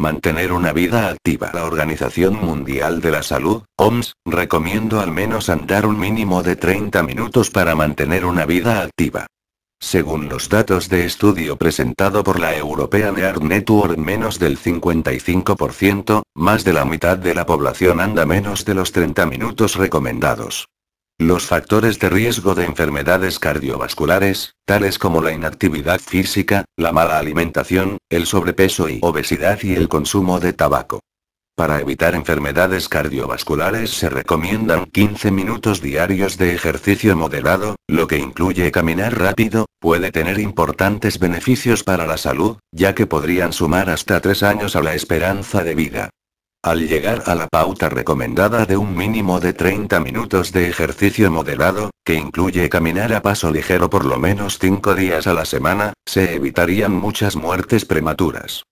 Mantener una vida activa. La Organización Mundial de la Salud, OMS, recomiendo al menos andar un mínimo de 30 minutos para mantener una vida activa. Según los datos de estudio presentado por la European Heart Network, menos del 55%, más de la mitad de la población anda menos de los 30 minutos recomendados. Los factores de riesgo de enfermedades cardiovasculares, tales como la inactividad física, la mala alimentación, el sobrepeso y obesidad y el consumo de tabaco. Para evitar enfermedades cardiovasculares se recomiendan 15 minutos diarios de ejercicio moderado, lo que incluye caminar rápido, puede tener importantes beneficios para la salud, ya que podrían sumar hasta 3 años a la esperanza de vida al llegar a la pauta recomendada de un mínimo de 30 minutos de ejercicio moderado, que incluye caminar a paso ligero por lo menos 5 días a la semana, se evitarían muchas muertes prematuras.